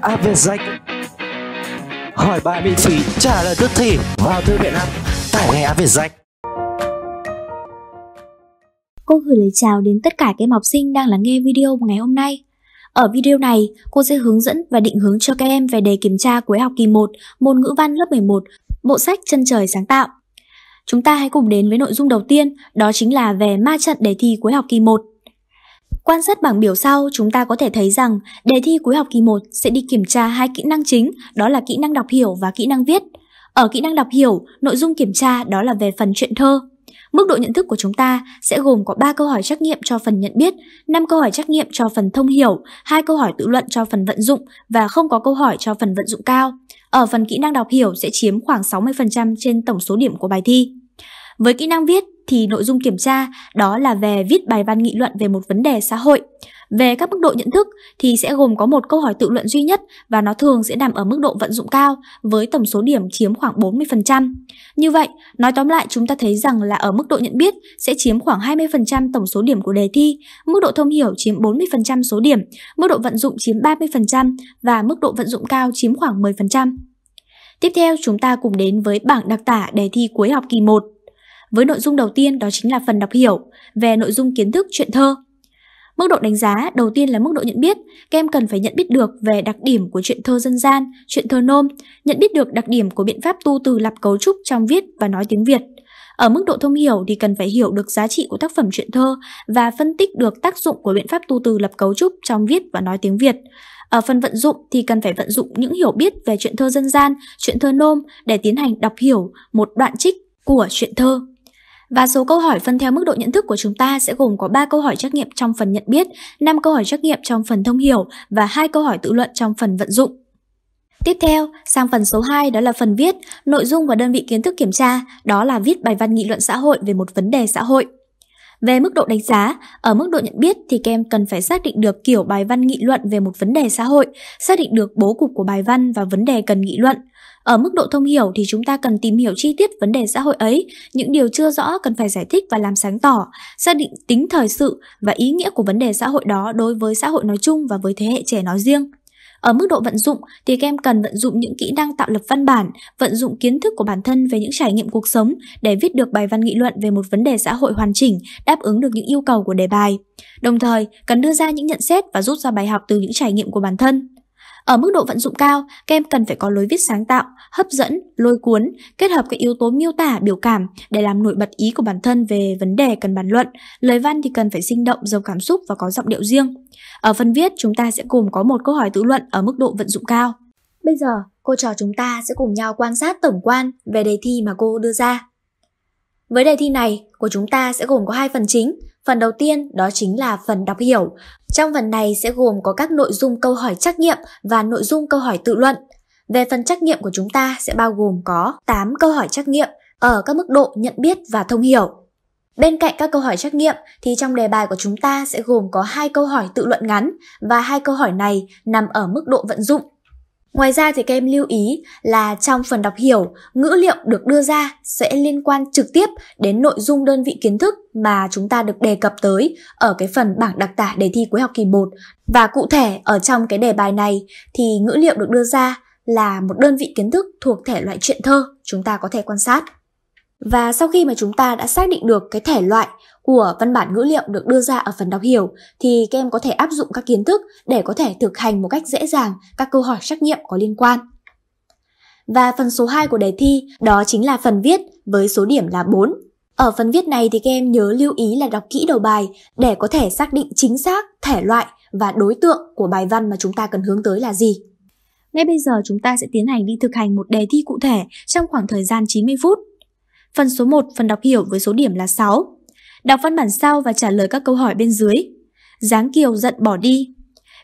app về danh hỏi bài miễn phí trả lời tức thì vào thư viện app tải ngay app về danh cô gửi lời chào đến tất cả các em học sinh đang lắng nghe video ngày hôm nay. Ở video này, cô sẽ hướng dẫn và định hướng cho các em về đề kiểm tra cuối học kỳ 1 môn ngữ văn lớp 11, bộ sách Chân trời sáng tạo. Chúng ta hãy cùng đến với nội dung đầu tiên, đó chính là về ma trận đề thi cuối học kỳ 1. Quan sát bảng biểu sau, chúng ta có thể thấy rằng đề thi cuối học kỳ 1 sẽ đi kiểm tra hai kỹ năng chính, đó là kỹ năng đọc hiểu và kỹ năng viết. Ở kỹ năng đọc hiểu, nội dung kiểm tra đó là về phần truyện thơ. Mức độ nhận thức của chúng ta sẽ gồm có 3 câu hỏi trắc nghiệm cho phần nhận biết, 5 câu hỏi trắc nghiệm cho phần thông hiểu, 2 câu hỏi tự luận cho phần vận dụng và không có câu hỏi cho phần vận dụng cao. Ở phần kỹ năng đọc hiểu sẽ chiếm khoảng 60% trên tổng số điểm của bài thi. Với kỹ năng viết thì nội dung kiểm tra đó là về viết bài văn nghị luận về một vấn đề xã hội. Về các mức độ nhận thức thì sẽ gồm có một câu hỏi tự luận duy nhất và nó thường sẽ nằm ở mức độ vận dụng cao với tổng số điểm chiếm khoảng 40%. Như vậy, nói tóm lại chúng ta thấy rằng là ở mức độ nhận biết sẽ chiếm khoảng 20% tổng số điểm của đề thi, mức độ thông hiểu chiếm 40% số điểm, mức độ vận dụng chiếm 30% và mức độ vận dụng cao chiếm khoảng 10%. Tiếp theo chúng ta cùng đến với bảng đặc tả đề thi cuối học kỳ 1 với nội dung đầu tiên đó chính là phần đọc hiểu về nội dung kiến thức truyện thơ. Mức độ đánh giá đầu tiên là mức độ nhận biết, các em cần phải nhận biết được về đặc điểm của truyện thơ dân gian, truyện thơ nôm, nhận biết được đặc điểm của biện pháp tu từ lập cấu trúc trong viết và nói tiếng Việt. Ở mức độ thông hiểu thì cần phải hiểu được giá trị của tác phẩm truyện thơ và phân tích được tác dụng của biện pháp tu từ lập cấu trúc trong viết và nói tiếng Việt. Ở phần vận dụng thì cần phải vận dụng những hiểu biết về truyện thơ dân gian, truyện thơ nôm để tiến hành đọc hiểu một đoạn trích của truyện thơ và số câu hỏi phân theo mức độ nhận thức của chúng ta sẽ gồm có 3 câu hỏi trắc nghiệm trong phần nhận biết, 5 câu hỏi trắc nghiệm trong phần thông hiểu và 2 câu hỏi tự luận trong phần vận dụng. Tiếp theo, sang phần số 2 đó là phần viết, nội dung và đơn vị kiến thức kiểm tra, đó là viết bài văn nghị luận xã hội về một vấn đề xã hội. Về mức độ đánh giá, ở mức độ nhận biết thì các em cần phải xác định được kiểu bài văn nghị luận về một vấn đề xã hội, xác định được bố cục của bài văn và vấn đề cần nghị luận, ở mức độ thông hiểu thì chúng ta cần tìm hiểu chi tiết vấn đề xã hội ấy, những điều chưa rõ cần phải giải thích và làm sáng tỏ, xác định tính thời sự và ý nghĩa của vấn đề xã hội đó đối với xã hội nói chung và với thế hệ trẻ nói riêng. Ở mức độ vận dụng thì các em cần vận dụng những kỹ năng tạo lập văn bản, vận dụng kiến thức của bản thân về những trải nghiệm cuộc sống để viết được bài văn nghị luận về một vấn đề xã hội hoàn chỉnh, đáp ứng được những yêu cầu của đề bài. Đồng thời, cần đưa ra những nhận xét và rút ra bài học từ những trải nghiệm của bản thân. Ở mức độ vận dụng cao, các em cần phải có lối viết sáng tạo, hấp dẫn, lôi cuốn, kết hợp các yếu tố miêu tả, biểu cảm để làm nổi bật ý của bản thân về vấn đề cần bàn luận. Lời văn thì cần phải sinh động, giàu cảm xúc và có giọng điệu riêng. Ở phần viết, chúng ta sẽ cùng có một câu hỏi tự luận ở mức độ vận dụng cao. Bây giờ, cô trò chúng ta sẽ cùng nhau quan sát tổng quan về đề thi mà cô đưa ra. Với đề thi này, của chúng ta sẽ gồm có hai phần chính. Phần đầu tiên đó chính là phần đọc hiểu. Trong phần này sẽ gồm có các nội dung câu hỏi trắc nghiệm và nội dung câu hỏi tự luận. Về phần trắc nghiệm của chúng ta sẽ bao gồm có 8 câu hỏi trắc nghiệm ở các mức độ nhận biết và thông hiểu. Bên cạnh các câu hỏi trắc nghiệm thì trong đề bài của chúng ta sẽ gồm có hai câu hỏi tự luận ngắn và hai câu hỏi này nằm ở mức độ vận dụng Ngoài ra thì các em lưu ý là trong phần đọc hiểu, ngữ liệu được đưa ra sẽ liên quan trực tiếp đến nội dung đơn vị kiến thức mà chúng ta được đề cập tới ở cái phần bảng đặc tả đề thi cuối học kỳ 1. Và cụ thể ở trong cái đề bài này thì ngữ liệu được đưa ra là một đơn vị kiến thức thuộc thể loại truyện thơ chúng ta có thể quan sát. Và sau khi mà chúng ta đã xác định được cái thể loại của văn bản ngữ liệu được đưa ra ở phần đọc hiểu thì các em có thể áp dụng các kiến thức để có thể thực hành một cách dễ dàng các câu hỏi trắc nghiệm có liên quan. Và phần số 2 của đề thi đó chính là phần viết với số điểm là 4. Ở phần viết này thì các em nhớ lưu ý là đọc kỹ đầu bài để có thể xác định chính xác thể loại và đối tượng của bài văn mà chúng ta cần hướng tới là gì. Ngay bây giờ chúng ta sẽ tiến hành đi thực hành một đề thi cụ thể trong khoảng thời gian 90 phút. Phần số 1, phần đọc hiểu với số điểm là 6 đọc văn bản sau và trả lời các câu hỏi bên dưới. Giáng Kiều giận bỏ đi.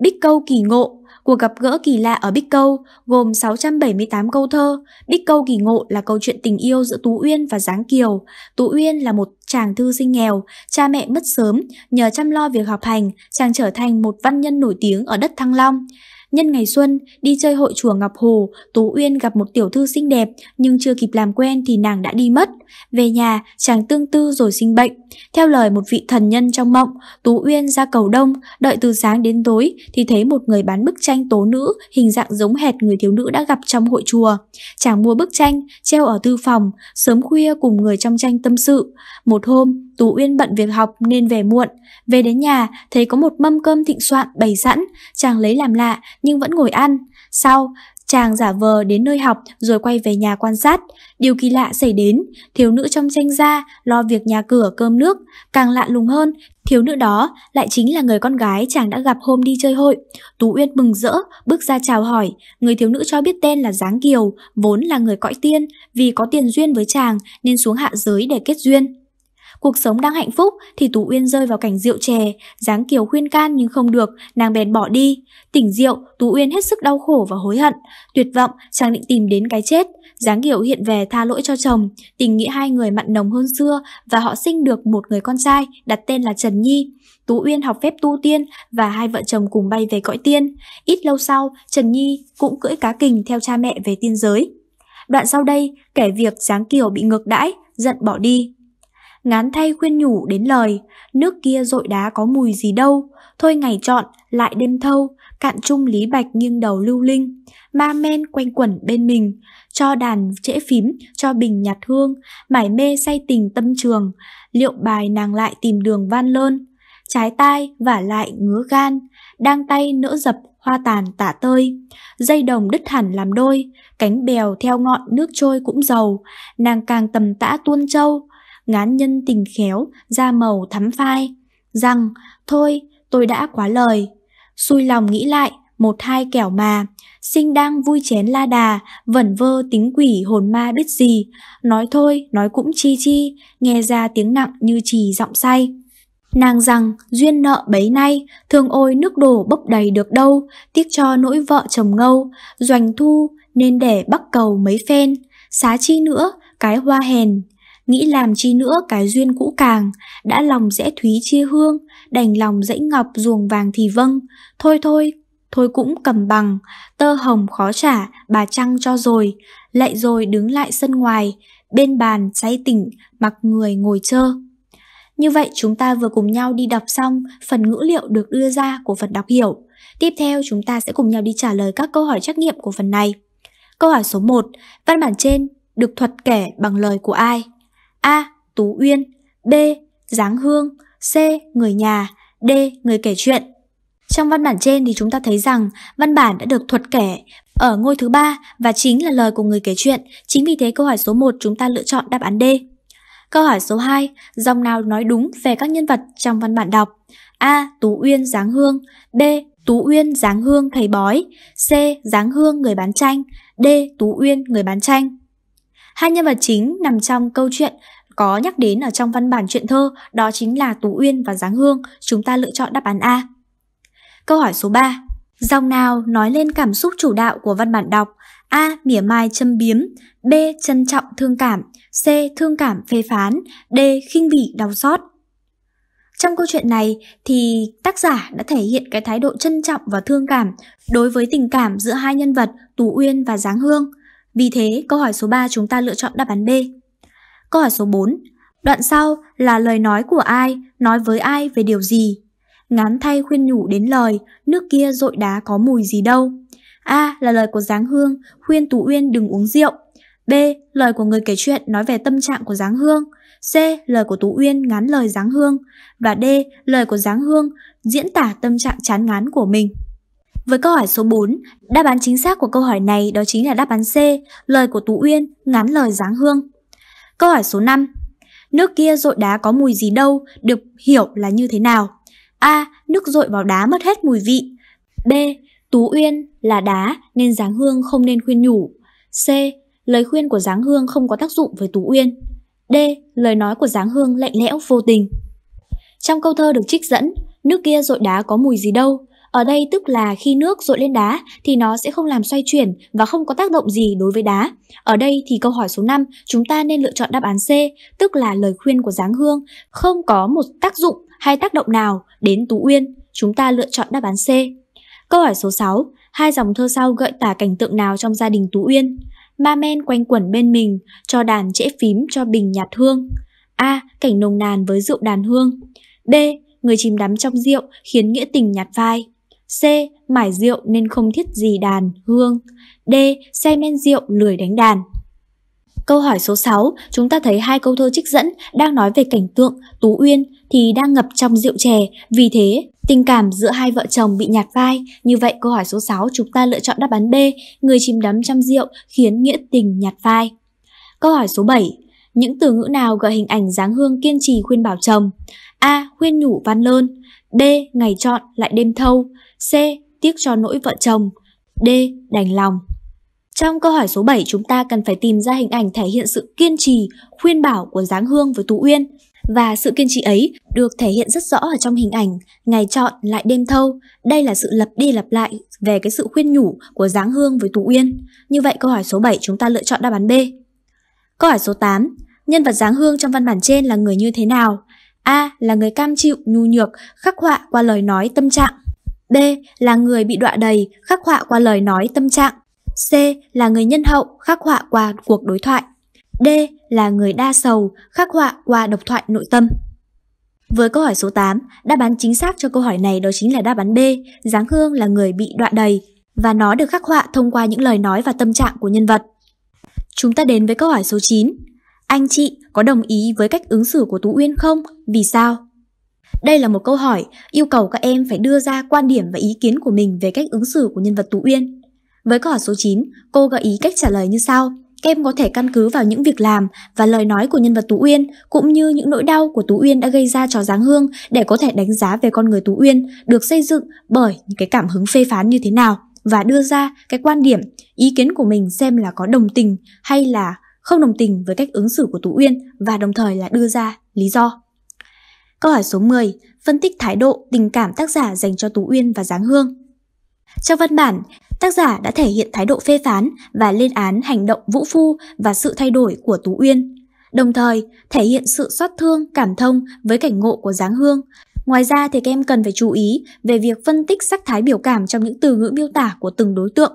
Bích câu kỳ ngộ, cuộc gặp gỡ kỳ lạ ở Bích Câu gồm 678 câu thơ. Bích Câu kỳ ngộ là câu chuyện tình yêu giữa Tú Uyên và Giáng Kiều. Tú Uyên là một chàng thư sinh nghèo, cha mẹ mất sớm, nhờ chăm lo việc học hành, chàng trở thành một văn nhân nổi tiếng ở đất Thăng Long. Nhân ngày xuân, đi chơi hội chùa Ngọc Hồ, Tú Uyên gặp một tiểu thư xinh đẹp nhưng chưa kịp làm quen thì nàng đã đi mất. Về nhà, chàng tương tư rồi sinh bệnh. Theo lời một vị thần nhân trong mộng, Tú Uyên ra cầu đông, đợi từ sáng đến tối thì thấy một người bán bức tranh tố nữ hình dạng giống hệt người thiếu nữ đã gặp trong hội chùa. Chàng mua bức tranh, treo ở thư phòng, sớm khuya cùng người trong tranh tâm sự. Một hôm, Tú Uyên bận việc học nên về muộn. Về đến nhà, thấy có một mâm cơm thịnh soạn bày sẵn, chàng lấy làm lạ nhưng vẫn ngồi ăn. Sau, chàng giả vờ đến nơi học rồi quay về nhà quan sát. Điều kỳ lạ xảy đến, thiếu nữ trong tranh gia lo việc nhà cửa cơm nước. Càng lạ lùng hơn, thiếu nữ đó lại chính là người con gái chàng đã gặp hôm đi chơi hội. Tú Uyên mừng rỡ, bước ra chào hỏi. Người thiếu nữ cho biết tên là Giáng Kiều, vốn là người cõi tiên, vì có tiền duyên với chàng nên xuống hạ giới để kết duyên. Cuộc sống đang hạnh phúc thì Tú Uyên rơi vào cảnh rượu chè, Giáng Kiều khuyên can nhưng không được, nàng bèn bỏ đi. Tỉnh rượu, Tú Uyên hết sức đau khổ và hối hận, tuyệt vọng, chàng định tìm đến cái chết. Giáng Kiều hiện về tha lỗi cho chồng, tình nghĩa hai người mặn nồng hơn xưa và họ sinh được một người con trai đặt tên là Trần Nhi. Tú Uyên học phép tu tiên và hai vợ chồng cùng bay về cõi tiên. Ít lâu sau, Trần Nhi cũng cưỡi cá kình theo cha mẹ về tiên giới. Đoạn sau đây, kể việc Giáng Kiều bị ngược đãi, giận bỏ đi ngán thay khuyên nhủ đến lời, nước kia dội đá có mùi gì đâu, thôi ngày chọn, lại đêm thâu, cạn chung lý bạch nghiêng đầu lưu linh, ma men quanh quẩn bên mình, cho đàn trễ phím, cho bình nhạt hương, mải mê say tình tâm trường, liệu bài nàng lại tìm đường van lơn, trái tai vả lại ngứa gan, đang tay nỡ dập hoa tàn tả tơi dây đồng đứt hẳn làm đôi cánh bèo theo ngọn nước trôi cũng giàu nàng càng tầm tã tuôn trâu ngán nhân tình khéo, da màu thắm phai. Rằng, thôi, tôi đã quá lời. Xui lòng nghĩ lại, một hai kẻo mà, sinh đang vui chén la đà, vẩn vơ tính quỷ hồn ma biết gì, nói thôi, nói cũng chi chi, nghe ra tiếng nặng như trì giọng say. Nàng rằng duyên nợ bấy nay, thương ôi nước đổ bốc đầy được đâu, tiếc cho nỗi vợ chồng ngâu, doanh thu nên để bắt cầu mấy phen, xá chi nữa, cái hoa hèn, nghĩ làm chi nữa cái duyên cũ càng, đã lòng dễ thúy chia hương, đành lòng dãy ngọc ruồng vàng thì vâng, thôi thôi, thôi cũng cầm bằng, tơ hồng khó trả, bà trăng cho rồi, lại rồi đứng lại sân ngoài, bên bàn say tỉnh, mặc người ngồi chơ. Như vậy chúng ta vừa cùng nhau đi đọc xong phần ngữ liệu được đưa ra của phần đọc hiểu. Tiếp theo chúng ta sẽ cùng nhau đi trả lời các câu hỏi trắc nghiệm của phần này. Câu hỏi số 1, văn bản trên được thuật kể bằng lời của ai? A. Tú Uyên B. Giáng Hương C. Người nhà D. Người kể chuyện trong văn bản trên thì chúng ta thấy rằng văn bản đã được thuật kể ở ngôi thứ ba và chính là lời của người kể chuyện. Chính vì thế câu hỏi số 1 chúng ta lựa chọn đáp án D. Câu hỏi số 2, dòng nào nói đúng về các nhân vật trong văn bản đọc? A. Tú Uyên Giáng Hương B. Tú Uyên Giáng Hương Thầy Bói C. Giáng Hương Người Bán Tranh D. Tú Uyên Người Bán Tranh Hai nhân vật chính nằm trong câu chuyện có nhắc đến ở trong văn bản truyện thơ, đó chính là Tú Uyên và Giáng Hương, chúng ta lựa chọn đáp án A. Câu hỏi số 3. Dòng nào nói lên cảm xúc chủ đạo của văn bản đọc? A. Mỉa mai châm biếm B. Trân trọng thương cảm C. Thương cảm phê phán D. Khinh bỉ đau xót trong câu chuyện này thì tác giả đã thể hiện cái thái độ trân trọng và thương cảm đối với tình cảm giữa hai nhân vật Tú Uyên và Giáng Hương. Vì thế, câu hỏi số 3 chúng ta lựa chọn đáp án B. Câu hỏi số 4. Đoạn sau là lời nói của ai, nói với ai về điều gì? Ngán thay khuyên nhủ đến lời, nước kia dội đá có mùi gì đâu. A là lời của Giáng Hương, khuyên Tú Uyên đừng uống rượu. B. Lời của người kể chuyện nói về tâm trạng của Giáng Hương. C. Lời của Tú Uyên ngán lời Giáng Hương. Và D. Lời của Giáng Hương diễn tả tâm trạng chán ngán của mình. Với câu hỏi số 4, đáp án chính xác của câu hỏi này đó chính là đáp án C, lời của Tú Uyên, ngắn lời giáng hương. Câu hỏi số 5, nước kia rội đá có mùi gì đâu, được hiểu là như thế nào? A. Nước rội vào đá mất hết mùi vị. B. Tú Uyên là đá nên giáng hương không nên khuyên nhủ. C. Lời khuyên của giáng hương không có tác dụng với Tú Uyên. D. Lời nói của giáng hương lạnh lẽo vô tình. Trong câu thơ được trích dẫn, nước kia rội đá có mùi gì đâu, ở đây tức là khi nước dội lên đá thì nó sẽ không làm xoay chuyển và không có tác động gì đối với đá. Ở đây thì câu hỏi số 5, chúng ta nên lựa chọn đáp án C, tức là lời khuyên của Giáng Hương, không có một tác dụng hay tác động nào đến Tú Uyên. Chúng ta lựa chọn đáp án C. Câu hỏi số 6, hai dòng thơ sau gợi tả cảnh tượng nào trong gia đình Tú Uyên? Ma men quanh quẩn bên mình, cho đàn trễ phím cho bình nhạt hương. A. Cảnh nồng nàn với rượu đàn hương. B. Người chìm đắm trong rượu khiến nghĩa tình nhạt vai. C. Mải rượu nên không thiết gì đàn, hương. D. Say men rượu lười đánh đàn. Câu hỏi số 6, chúng ta thấy hai câu thơ trích dẫn đang nói về cảnh tượng Tú Uyên thì đang ngập trong rượu chè, vì thế tình cảm giữa hai vợ chồng bị nhạt vai. Như vậy câu hỏi số 6 chúng ta lựa chọn đáp án B, người chìm đắm trong rượu khiến nghĩa tình nhạt vai. Câu hỏi số 7, những từ ngữ nào gợi hình ảnh dáng hương kiên trì khuyên bảo chồng? A. Khuyên nhủ van lơn B. Ngày chọn lại đêm thâu C. Tiếc cho nỗi vợ chồng D. Đành lòng Trong câu hỏi số 7 chúng ta cần phải tìm ra hình ảnh thể hiện sự kiên trì, khuyên bảo của Giáng Hương với Tú Uyên và sự kiên trì ấy được thể hiện rất rõ ở trong hình ảnh ngày chọn lại đêm thâu đây là sự lặp đi lặp lại về cái sự khuyên nhủ của giáng hương với tú uyên như vậy câu hỏi số 7 chúng ta lựa chọn đáp án b câu hỏi số 8 nhân vật giáng hương trong văn bản trên là người như thế nào a là người cam chịu nhu nhược khắc họa qua lời nói tâm trạng B là người bị đọa đầy, khắc họa qua lời nói tâm trạng. C là người nhân hậu, khắc họa qua cuộc đối thoại. D là người đa sầu, khắc họa qua độc thoại nội tâm. Với câu hỏi số 8, đáp án chính xác cho câu hỏi này đó chính là đáp án B, Giáng Hương là người bị đọa đầy và nó được khắc họa thông qua những lời nói và tâm trạng của nhân vật. Chúng ta đến với câu hỏi số 9. Anh chị có đồng ý với cách ứng xử của Tú Uyên không? Vì sao? Đây là một câu hỏi yêu cầu các em phải đưa ra quan điểm và ý kiến của mình về cách ứng xử của nhân vật Tú Uyên. Với câu hỏi số 9, cô gợi ý cách trả lời như sau. Các em có thể căn cứ vào những việc làm và lời nói của nhân vật Tú Uyên cũng như những nỗi đau của Tú Uyên đã gây ra cho Giáng Hương để có thể đánh giá về con người Tú Uyên được xây dựng bởi những cái cảm hứng phê phán như thế nào và đưa ra cái quan điểm, ý kiến của mình xem là có đồng tình hay là không đồng tình với cách ứng xử của Tú Uyên và đồng thời là đưa ra lý do. Câu hỏi số 10, phân tích thái độ, tình cảm tác giả dành cho Tú Uyên và Giáng Hương. Trong văn bản, tác giả đã thể hiện thái độ phê phán và lên án hành động vũ phu và sự thay đổi của Tú Uyên, đồng thời thể hiện sự xót thương, cảm thông với cảnh ngộ của Giáng Hương. Ngoài ra thì các em cần phải chú ý về việc phân tích sắc thái biểu cảm trong những từ ngữ miêu tả của từng đối tượng,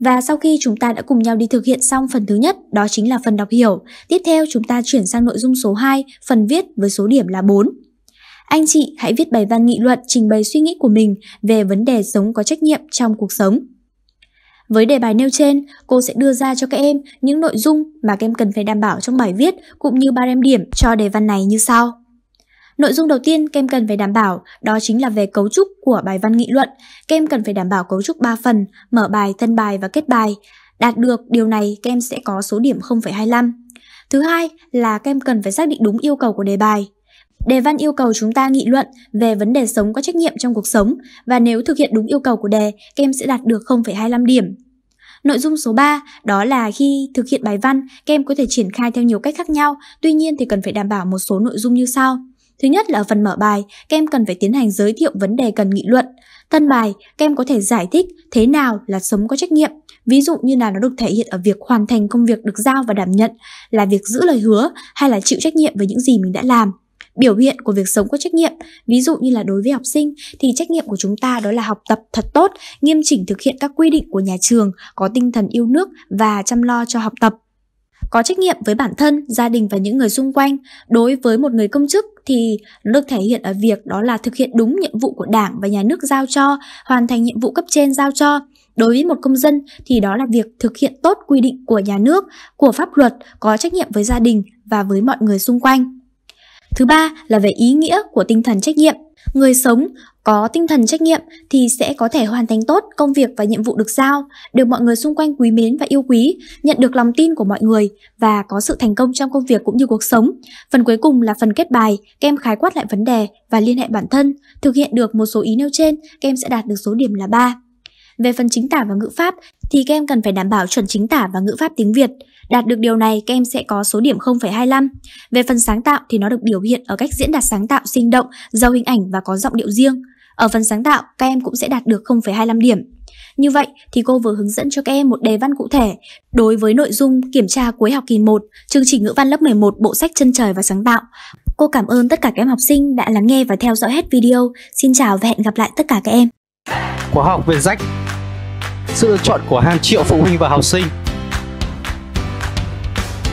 và sau khi chúng ta đã cùng nhau đi thực hiện xong phần thứ nhất, đó chính là phần đọc hiểu. Tiếp theo chúng ta chuyển sang nội dung số 2, phần viết với số điểm là 4. Anh chị hãy viết bài văn nghị luận trình bày suy nghĩ của mình về vấn đề sống có trách nhiệm trong cuộc sống. Với đề bài nêu trên, cô sẽ đưa ra cho các em những nội dung mà các em cần phải đảm bảo trong bài viết cũng như ba điểm cho đề văn này như sau. Nội dung đầu tiên kem cần phải đảm bảo đó chính là về cấu trúc của bài văn nghị luận. Kem cần phải đảm bảo cấu trúc 3 phần, mở bài, thân bài và kết bài. Đạt được điều này, kem sẽ có số điểm 0,25. Thứ hai là kem cần phải xác định đúng yêu cầu của đề bài. Đề văn yêu cầu chúng ta nghị luận về vấn đề sống có trách nhiệm trong cuộc sống và nếu thực hiện đúng yêu cầu của đề, kem sẽ đạt được 0,25 điểm. Nội dung số 3 đó là khi thực hiện bài văn, kem có thể triển khai theo nhiều cách khác nhau, tuy nhiên thì cần phải đảm bảo một số nội dung như sau. Thứ nhất là ở phần mở bài, các em cần phải tiến hành giới thiệu vấn đề cần nghị luận. Thân bài, các em có thể giải thích thế nào là sống có trách nhiệm, ví dụ như là nó được thể hiện ở việc hoàn thành công việc được giao và đảm nhận, là việc giữ lời hứa hay là chịu trách nhiệm với những gì mình đã làm biểu hiện của việc sống có trách nhiệm ví dụ như là đối với học sinh thì trách nhiệm của chúng ta đó là học tập thật tốt nghiêm chỉnh thực hiện các quy định của nhà trường có tinh thần yêu nước và chăm lo cho học tập có trách nhiệm với bản thân gia đình và những người xung quanh đối với một người công chức thì nó được thể hiện ở việc đó là thực hiện đúng nhiệm vụ của đảng và nhà nước giao cho hoàn thành nhiệm vụ cấp trên giao cho đối với một công dân thì đó là việc thực hiện tốt quy định của nhà nước của pháp luật có trách nhiệm với gia đình và với mọi người xung quanh thứ ba là về ý nghĩa của tinh thần trách nhiệm Người sống có tinh thần trách nhiệm thì sẽ có thể hoàn thành tốt công việc và nhiệm vụ được giao, được mọi người xung quanh quý mến và yêu quý, nhận được lòng tin của mọi người và có sự thành công trong công việc cũng như cuộc sống. Phần cuối cùng là phần kết bài, kem khái quát lại vấn đề và liên hệ bản thân. Thực hiện được một số ý nêu trên, kem sẽ đạt được số điểm là 3. Về phần chính tả và ngữ pháp thì kem cần phải đảm bảo chuẩn chính tả và ngữ pháp tiếng Việt. Đạt được điều này, các em sẽ có số điểm 0,25. Về phần sáng tạo thì nó được biểu hiện ở cách diễn đạt sáng tạo sinh động, giàu hình ảnh và có giọng điệu riêng. Ở phần sáng tạo, các em cũng sẽ đạt được 0,25 điểm. Như vậy thì cô vừa hướng dẫn cho các em một đề văn cụ thể đối với nội dung kiểm tra cuối học kỳ 1, chương trình ngữ văn lớp 11 bộ sách chân trời và sáng tạo. Cô cảm ơn tất cả các em học sinh đã lắng nghe và theo dõi hết video. Xin chào và hẹn gặp lại tất cả các em. Khóa học về sách, Sự lựa chọn của hàng triệu phụ huynh và học sinh